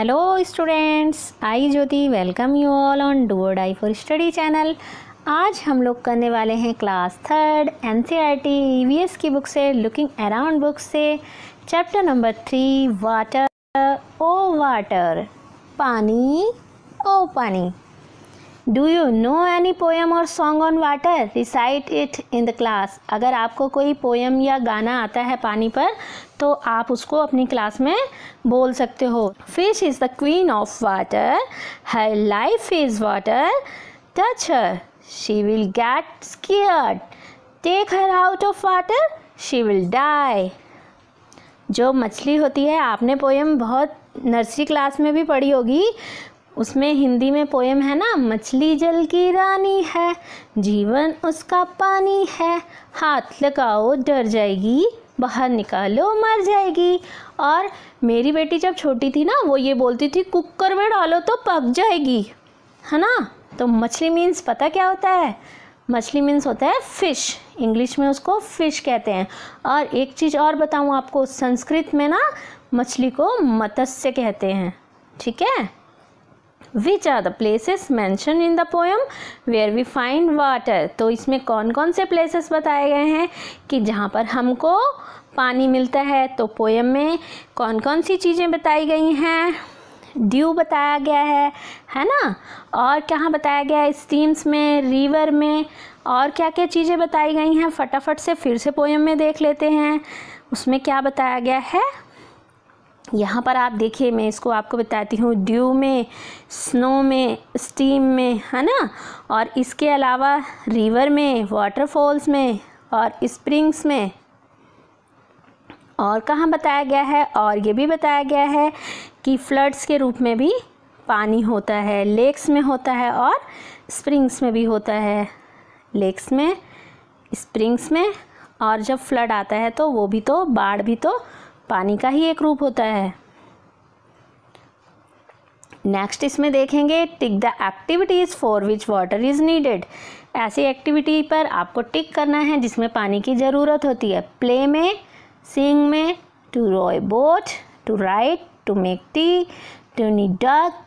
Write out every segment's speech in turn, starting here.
Hello students I Jyoti welcome you all on do or die for study channel आज हम लोग करने वाले हैं class third N C E R T E V S book से looking around book से chapter number three water O water पानी O oh पानी do you know any poem or song on water Recite it in the class अगर आपको कोई poem या गाना आता है पानी पर तो आप उसको अपनी क्लास में बोल सकते हो fish is the queen of water her life is water touch her she will get scared. Take her out of water she will die जो मछली होती है आपने पोएम बहुत नर्सरी क्लास में भी पढ़ी होगी उसमें हिंदी में पोएम है ना मछली जल की रानी है जीवन उसका पानी है हाथ लगाओ डर जाएगी बाहर निकालो मर जाएगी और मेरी बेटी जब छोटी थी ना वो ये बोलती थी कुकर में डालो तो पक जाएगी है ना तो मछली मीन्स पता क्या होता है मछली मीन्स होता है फ़िश इंग्लिश में उसको फ़िश कहते हैं और एक चीज़ और बताऊँ आपको संस्कृत में ना मछली को मत्स्य कहते हैं ठीक है which are the places mentioned in the poem where we find water तो इसमें कौन कौन से प्लेसेस बताए गए हैं कि जहाँ पर हमको पानी मिलता है तो पोएम में कौन कौन सी चीज़ें बताई गई हैं ड्यू बताया गया है है ना और कहाँ बताया गया है स्टीम्स में रिवर में और क्या क्या चीज़ें बताई गई हैं फटाफट से फिर से पोएम में देख लेते हैं उसमें क्या बताया गया है यहाँ पर आप देखिए मैं इसको आपको बताती हूँ ड्यू में स्नो में स्टीम में है ना और इसके अलावा रिवर में वाटरफॉल्स में और स्प्रिंग्स में और कहाँ बताया गया है और ये भी बताया गया है कि फ्लड्स के रूप में भी पानी होता है लेक्स में होता है और स्प्रिंग्स में भी होता है लेक्स में स्प्रिंग्स में और जब फ्लड आता है तो वो भी तो बाढ़ भी तो पानी का ही एक रूप होता है नेक्स्ट इसमें देखेंगे tick the activities for which water is needed ऐसी एक्टिविटी पर आपको टिक करना है जिसमें पानी की ज़रूरत होती है प्ले में सिंग में to row boat to write to make tea to knead dough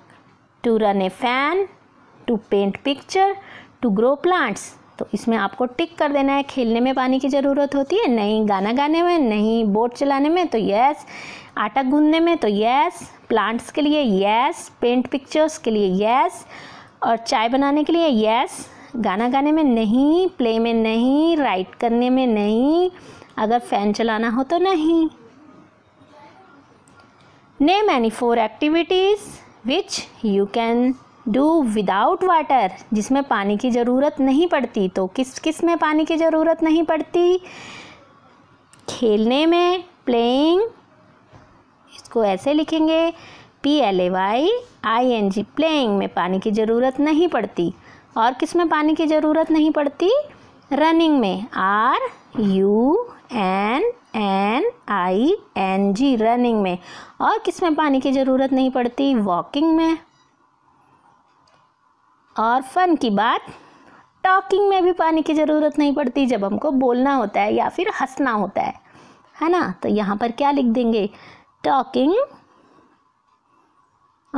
to run a fan to paint picture to grow plants तो इसमें आपको टिक कर देना है खेलने में पानी की ज़रूरत होती है नहीं गाना गाने में नहीं बोट चलाने में तो यस आटा गूंदने में तो यस प्लांट्स के लिए यस पेंट पिक्चर्स के लिए यस और चाय बनाने के लिए यस गाना गाने में नहीं प्ले में नहीं राइट करने में नहीं अगर फ़ैन चलाना हो तो नहीं name any four activities which you can do without water जिसमें पानी की ज़रूरत नहीं पड़ती तो किस किस में पानी की ज़रूरत नहीं पड़ती खेलने में प्लेइंग इसको ऐसे लिखेंगे P L A Y I N G playing में पानी की ज़रूरत नहीं पड़ती और किस में पानी की ज़रूरत नहीं पड़ती रनिंग में R U N N I N G running में और किस में पानी की ज़रूरत नहीं पड़ती वॉकिंग में और फन की बात टॉकिंग में भी पानी की ज़रूरत नहीं पड़ती जब हमको बोलना होता है या फिर हंसना होता है है ना तो यहाँ पर क्या लिख देंगे टॉकिंग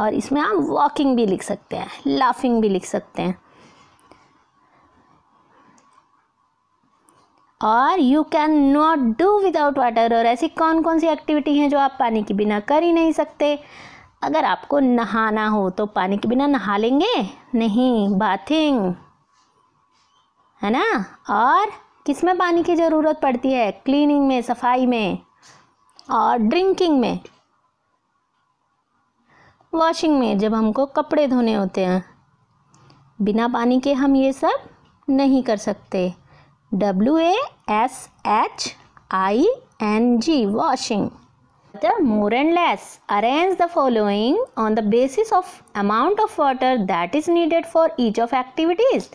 और इसमें हम वॉकिंग भी लिख सकते हैं लाफिंग भी लिख सकते हैं और you can not do without water और ऐसी कौन कौन सी एक्टिविटी हैं जो आप पानी के बिना कर ही नहीं सकते अगर आपको नहाना हो तो पानी के बिना नहा लेंगे नहीं बाथिंग है ना और किस में पानी की ज़रूरत पड़ती है क्लीनिंग में सफाई में और ड्रिंकिंग में वॉशिंग में जब हमको कपड़े धोने होते हैं बिना पानी के हम ये सब नहीं कर सकते W A S H I N G washing water more and less. Arrange the following on the basis of amount of water that is needed for each of activities.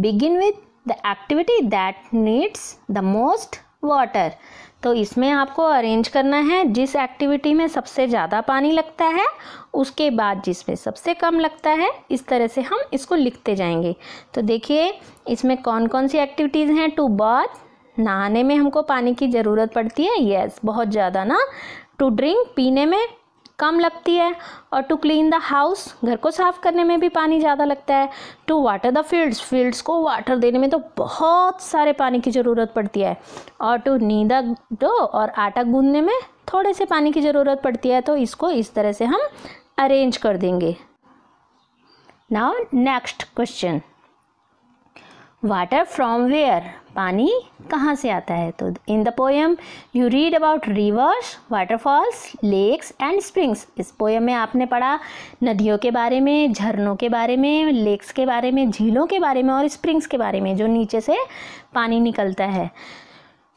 Begin with the activity that needs the most water. तो इसमें आपको arrange करना है जिस activity में सबसे ज़्यादा पानी लगता है उसके बाद जिसमें सबसे कम लगता है इस तरह से हम इसको लिखते जाएंगे तो देखिए इसमें कौन कौन सी एक्टिविटीज़ हैं टू बाथ नहाने में हमको पानी की ज़रूरत पड़ती है यस बहुत ज़्यादा ना टू ड्रिंक पीने में कम लगती है और टू क्लीन द हाउस घर को साफ़ करने में भी पानी ज़्यादा लगता है to water the fields fields को वाटर देने में तो बहुत सारे पानी की ज़रूरत पड़ती है और टू नींद दो डो और आटा गूंदने में थोड़े से पानी की ज़रूरत पड़ती है तो इसको इस तरह से हम अरेंज कर देंगे now next question water from where पानी कहाँ से आता है तो in the poem you read about rivers waterfalls lakes and springs इस पोएम में आपने पढ़ा नदियों के बारे में झरनों के बारे में लेक्स के बारे में झीलों के बारे में और स्प्रिंग्स के बारे में जो नीचे से पानी निकलता है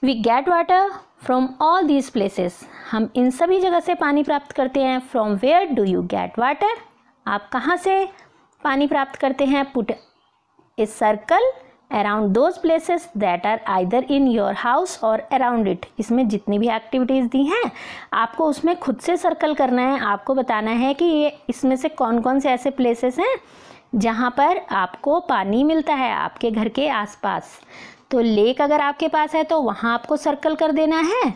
we get water from all these places हम इन सभी जगह से पानी प्राप्त करते हैं from where do you get water आप कहाँ से पानी प्राप्त करते हैं put a circle around those places that are either in your house or around it इसमें जितनी भी एक्टिविटीज़ दी हैं आपको उसमें खुद से सर्कल करना है आपको बताना है कि ये इसमें से कौन कौन से ऐसे प्लेसेस हैं जहाँ पर आपको पानी मिलता है आपके घर के आसपास तो लेक अगर आपके पास है तो वहाँ आपको सर्कल कर देना है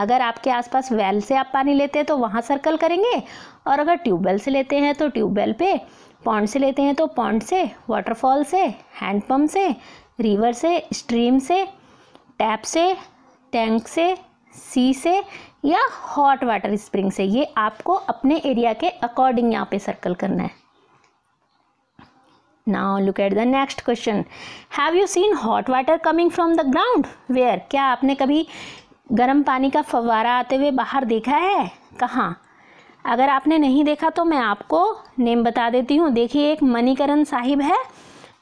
अगर आपके आसपास वेल से आप पानी लेते हैं तो वहाँ सर्कल करेंगे और अगर ट्यूबवेल से लेते हैं तो ट्यूबवेल पे पॉन्ड से लेते हैं तो पॉन्ड से वाटरफॉल से हैंडपम्प से रिवर से स्ट्रीम से टैप से टैंक से सी से या हॉट वाटर स्प्रिंग से ये आपको अपने एरिया के अकॉर्डिंग यहाँ पे सर्कल करना है now look at the next question have you seen hot water coming from the ground where क्या आपने कभी गर्म पानी का फवारा आते हुए बाहर देखा है कहाँ अगर आपने नहीं देखा तो मैं आपको नेम बता देती हूँ देखिए एक मणिकरण साहिब है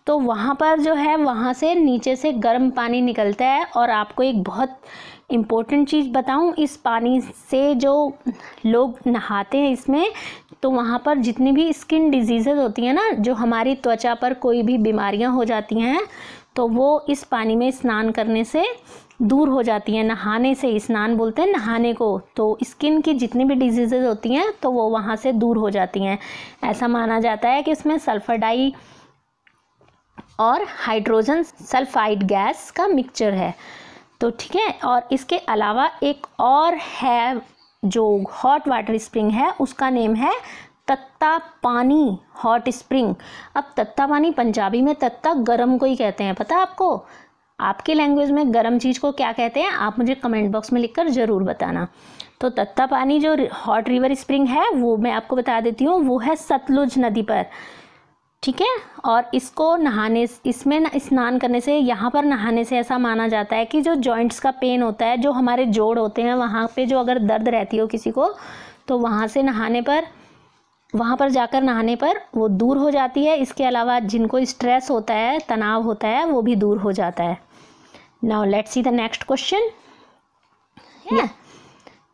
तो वहाँ पर जो है वहाँ से नीचे से गर्म पानी निकलता है और आपको एक बहुत इम्पोर्टेंट चीज़ बताऊँ इस पानी से जो लोग नहाते हैं इसमें तो वहाँ पर जितनी भी स्किन डिजीज़ होती हैं ना जो हमारी त्वचा पर कोई भी बीमारियाँ हो जाती हैं तो वो इस पानी में स्नान करने से दूर हो जाती हैं नहाने से स्नान बोलते हैं नहाने को तो स्किन की जितनी भी डिजीज़ होती हैं तो वो वहाँ से दूर हो जाती हैं ऐसा माना जाता है कि इसमें सल्फ़र डाई और हाइड्रोजन सल्फाइड गैस का मिक्सचर है तो ठीक है और इसके अलावा एक और है जो हॉट वाटर स्प्रिंग है उसका नेम है तत्ता पानी हॉट स्प्रिंग अब तत्ता पानी पंजाबी में तत्ता गरम को ही कहते हैं पता आपको आपके लैंग्वेज में गरम चीज़ को क्या कहते हैं आप मुझे कमेंट बॉक्स में लिखकर ज़रूर बताना तो तत्ता पानी जो हॉट रिवर स्प्रिंग है वो मैं आपको बता देती हूँ वो है सतलुज नदी पर ठीक है और इसको नहाने इसमें ना स्नान करने से यहाँ पर नहाने से ऐसा माना जाता है कि जो जॉइंट्स का पेन होता है जो हमारे जोड़ होते हैं वहाँ पे जो अगर दर्द रहती हो किसी को तो वहाँ से नहाने पर वहाँ पर जाकर नहाने पर वो दूर हो जाती है इसके अलावा जिनको स्ट्रेस होता है तनाव होता है वो भी दूर हो जाता है now let's see the next question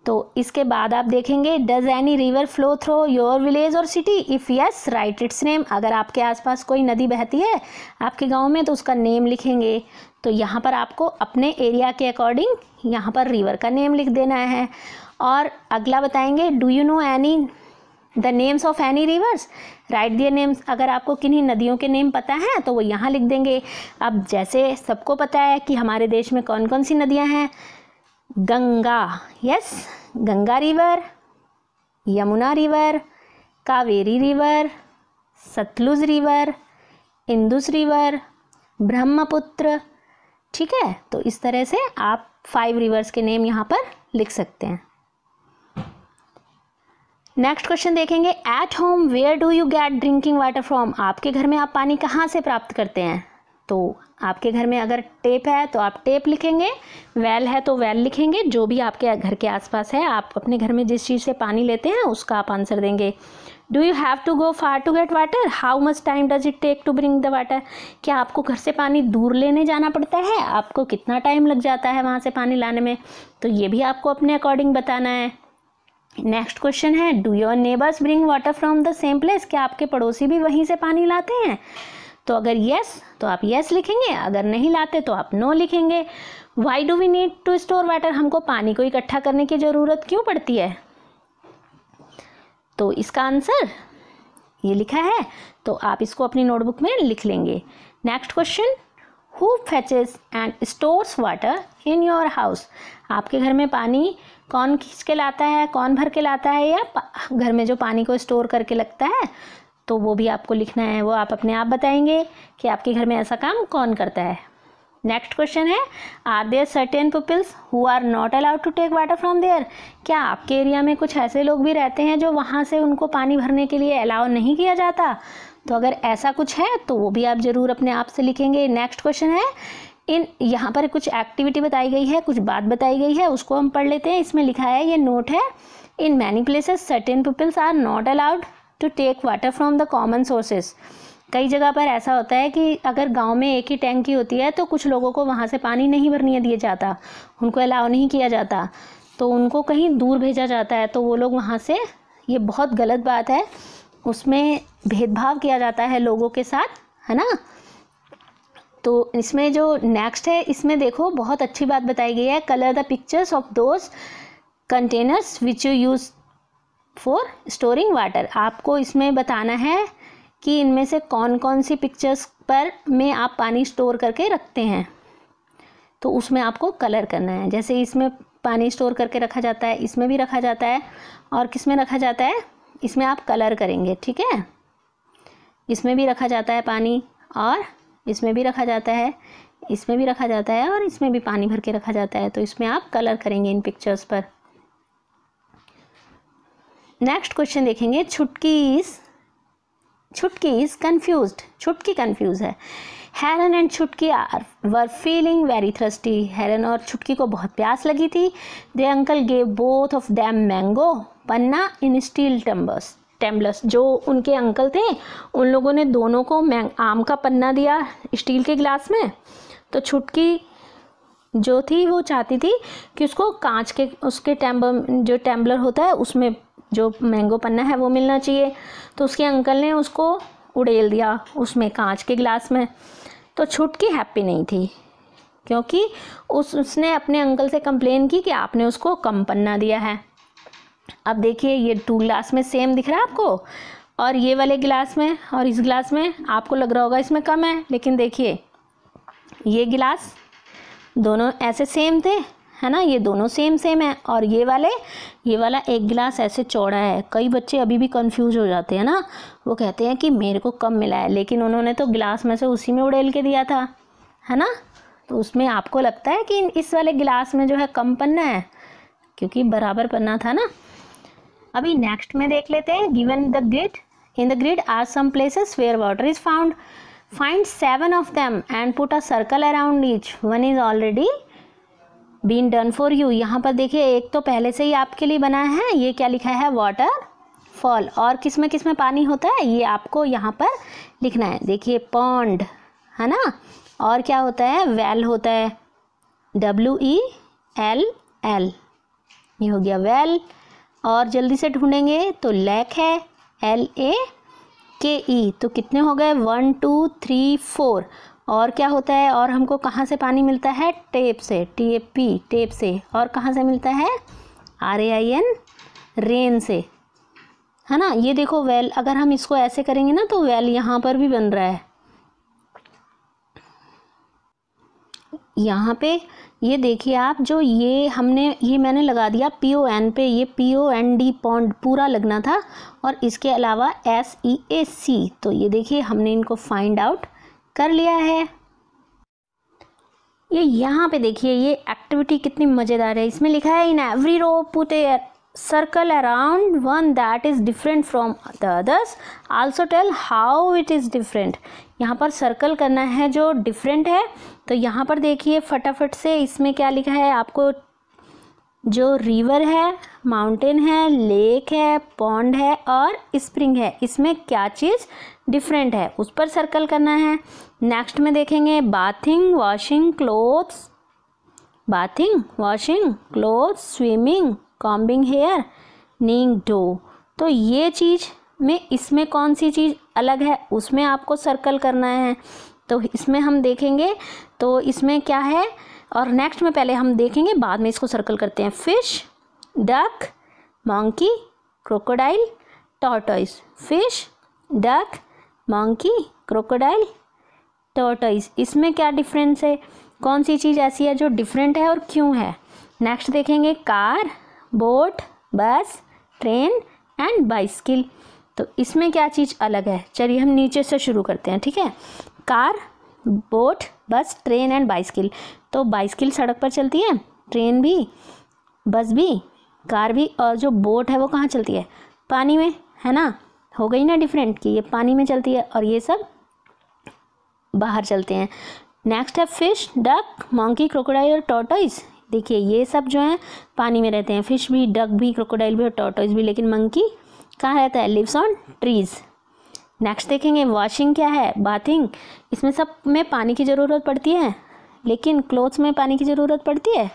तो इसके बाद आप देखेंगे does any river flow through your village or city if yes write its name अगर आपके आसपास कोई नदी बहती है आपके गांव में तो उसका नेम लिखेंगे तो यहाँ पर आपको अपने एरिया के अकॉर्डिंग यहाँ पर रिवर का नेम लिख देना है और अगला बताएंगे do you know any the names of any rivers write their names अगर आपको किन्हीं नदियों के नेम पता हैं तो वो यहाँ लिख देंगे अब जैसे सबको पता है कि हमारे देश में कौन कौन सी नदियाँ हैं Ganga yes Ganga river Yamuna river Kaveri river Sutlej river Indus river Brahmaputra ठीक है तो इस तरह से आप फाइव रिवर्स के नेम यहाँ पर लिख सकते हैं नेक्स्ट क्वेश्चन देखेंगे at home where do you get drinking water from आपके घर में आप पानी कहाँ से प्राप्त करते हैं तो आपके घर में अगर टेप है तो आप टेप लिखेंगे वेल है तो वेल लिखेंगे जो भी आपके घर के आसपास है आप अपने घर में जिस चीज़ से पानी लेते हैं उसका आप आंसर देंगे do you have to go far to get water how much time does it take to bring the water क्या आपको घर से पानी दूर लेने जाना पड़ता है आपको कितना टाइम लग जाता है वहाँ से पानी लाने में तो ये भी आपको अपने अकॉर्डिंग बताना है नेक्स्ट क्वेश्चन है do your neighbours bring water from the same place क्या आपके पड़ोसी भी वहीं से पानी लाते हैं तो अगर yes, तो आप येस लिखेंगे अगर नहीं लाते तो आप नो लिखेंगे why do we need to store water हमको पानी को इकट्ठा करने की ज़रूरत क्यों पड़ती है तो इसका आंसर ये लिखा है तो आप इसको अपनी नोटबुक में लिख लेंगे next question who fetches and stores water in your house आपके घर में पानी कौन खींच के लाता है कौन भर के लाता है या घर में जो पानी को स्टोर करके लगता है तो वो भी आपको लिखना है वो आप अपने आप बताएंगे कि आपके घर में ऐसा काम कौन करता है नेक्स्ट क्वेश्चन है are there certain peoples who are not allowed to take water from there क्या आपके एरिया में कुछ ऐसे लोग भी रहते हैं जो वहाँ से उनको पानी भरने के लिए अलाउ नहीं किया जाता तो अगर ऐसा कुछ है तो वो भी आप ज़रूर अपने आप से लिखेंगे नेक्स्ट क्वेश्चन है इन यहाँ पर कुछ एक्टिविटी बताई गई है कुछ बात बताई गई है उसको हम पढ़ लेते हैं इसमें लिखा है ये नोट है in many places certain peoples are not allowed to take water from the common sources कई जगह पर ऐसा होता है कि अगर गांव में एक ही टैंकी होती है तो कुछ लोगों को वहाँ से पानी नहीं भरने दिया जाता उनको अलाउ नहीं किया जाता तो उनको कहीं दूर भेजा जाता है तो वो लोग वहाँ से ये बहुत गलत बात है उसमें भेदभाव किया जाता है लोगों के साथ है ना तो इसमें जो नेक्स्ट है इसमें देखो बहुत अच्छी बात बताई गई है colour the pictures of those containers which you use for storing water आपको इसमें बताना है कि इनमें से कौन कौन सी पिक्चर्स पर में आप पानी स्टोर करके रखते हैं तो उसमें आपको कलर करना है जैसे इसमें पानी स्टोर करके रखा जाता है इसमें भी रखा जाता है और किस में रखा जाता है इसमें आप कलर करेंगे ठीक है इसमें भी रखा जाता है पानी और इसमें भी रखा जाता है इसमें भी रखा जाता है और इसमें भी पानी भर के रखा जाता है तो इसमें आप कलर करेंगे इन पिक्चर्स पर नेक्स्ट क्वेश्चन देखेंगे छुटकीज छुटकीज कन्फ्यूज छुटकी कन्फ्यूज है Heron and Chutki are were feeling very thirsty Heron और छुटकी को बहुत प्यास लगी थी they uncle gave both of them mango panna in steel tumblers tumblers जो उनके अंकल थे उन लोगों ने दोनों को मैंग आम का पन्ना दिया स्टील के गिलास में तो छुटकी जो थी वो चाहती थी कि उसको कांच के उसके टैम्बर जो टैम्बलर होता है उसमें जो मैंगो पन्ना है वो मिलना चाहिए तो उसके अंकल ने उसको उड़ेल दिया उसमें कांच के गिलास में तो छुटकी हैप्पी नहीं थी क्योंकि उस उसने अपने अंकल से कंप्लेन की कि आपने उसको कम पन्ना दिया है अब देखिए ये टू गिलास में सेम दिख रहा है आपको और ये वाले गिलास में और इस गिलास में आपको लग रहा होगा इसमें कम है लेकिन देखिए ये गिलास दोनों ऐसे सेम थे है ना ये दोनों सेम सेम है और ये वाले ये वाला एक गिलास ऐसे चौड़ा है कई बच्चे अभी भी कंफ्यूज हो जाते हैं ना वो कहते हैं कि मेरे को कम मिला है लेकिन उन्होंने तो गिलास में से उसी में उड़ेल के दिया था है ना तो उसमें आपको लगता है कि इस वाले गिलास में जो है कम पन्ना है क्योंकि बराबर पन्ना था ना अभी नेक्स्ट में देख लेते हैं given the grid in the grid are some places where water is found find seven of them and put a circle around each one is already been done for you यहाँ पर देखिए एक तो पहले से ही आपके लिए बना है ये क्या लिखा है वाटर फॉल और किस में किस में पानी होता है ये आपको यहाँ पर लिखना है देखिए पॉन्ड है ना और क्या होता है वेल होता है डब्ल्यू ई एल एल ये हो गया वेल और जल्दी से ढूंढेंगे तो लैक है एल ए के ई तो कितने हो गए वन टू थ्री फोर और क्या होता है और हमको कहाँ से पानी मिलता है टेप से टी ए पी टेप से और कहाँ से मिलता है R A I N rain से है ना ये देखो वेल अगर हम इसको ऐसे करेंगे ना तो वेल यहाँ पर भी बन रहा है यहाँ पे ये देखिए आप जो ये हमने ये मैंने लगा दिया पी ओ एन पे ये P O N D pond पूरा लगना था और इसके अलावा एस ई ए सी तो ये देखिए हमने इनको फाइंड आउट कर लिया है ये यहाँ पे देखिए ये एक्टिविटी कितनी मज़ेदार है इसमें लिखा है in every row put a circle around one that is different from the others also tell how it is different यहाँ पर सर्कल करना है जो डिफरेंट है तो यहाँ पर देखिए फटाफट से इसमें क्या लिखा है आपको जो रिवर है माउंटेन है लेक है पॉन्ड है और स्प्रिंग है इसमें क्या चीज़ डिफरेंट है उस पर सर्कल करना है नेक्स्ट में देखेंगे bathing washing clothes bathing washing cloth swimming combing hair नींग डो तो ये चीज़ में इसमें कौन सी चीज़ अलग है उसमें आपको सर्कल करना है तो इसमें हम देखेंगे तो इसमें क्या है और नेक्स्ट में पहले हम देखेंगे बाद में इसको सर्कल करते हैं fish duck monkey crocodile tortoise fish duck monkey crocodile tortoise इसमें क्या डिफरेंस है कौन सी चीज़ ऐसी है जो डिफरेंट है और क्यों है नेक्स्ट देखेंगे car boat bus train and bicycle तो इसमें क्या चीज़ अलग है चलिए हम नीचे से शुरू करते हैं ठीक है car boat bus train and bicycle तो बाइसकिल सड़क पर चलती है ट्रेन भी बस भी कार भी और जो बोट है वो कहाँ चलती है पानी में है ना हो गई ना डिफरेंट कि ये पानी में चलती है और ये सब बाहर चलते हैं नेक्स्ट है फिश डक मंकी क्रोकोडाइल और टोटोइस देखिए ये सब जो हैं पानी में रहते हैं फिश भी डक भी क्रोकोडाइल भी और टोटोइस भी लेकिन मंकी कहाँ रहता है लिव्स ऑन ट्रीज़ नेक्स्ट देखेंगे वॉशिंग क्या है बाथिंग इसमें सब में पानी की ज़रूरत पड़ती है लेकिन क्लोथ्स में पानी की ज़रूरत पड़ती है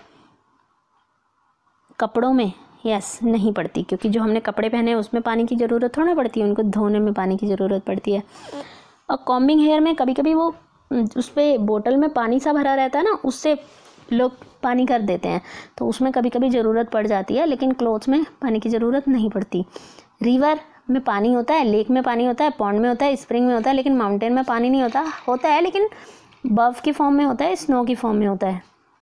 कपड़ों में यस नहीं पड़ती क्योंकि जो हमने कपड़े पहने हैं उसमें पानी की ज़रूरत थोड़ा पड़ती है उनको धोने में पानी की ज़रूरत पड़ती है और कॉम्बिंग हेयर में कभी कभी वो उस पर बोतल में पानी सा भरा रहता है ना उससे लोग पानी कर देते हैं तो उसमें कभी कभी ज़रूरत पड़ जाती है लेकिन क्लोथ्स में पानी की ज़रूरत नहीं पड़ती रिवर में पानी होता है लेक में पानी होता है पौंड में होता है स्प्रिंग में होता है लेकिन माउंटेन में पानी नहीं होता होता है लेकिन बर्फ़ के फॉर्म में होता है स्नो के फॉर्म में होता है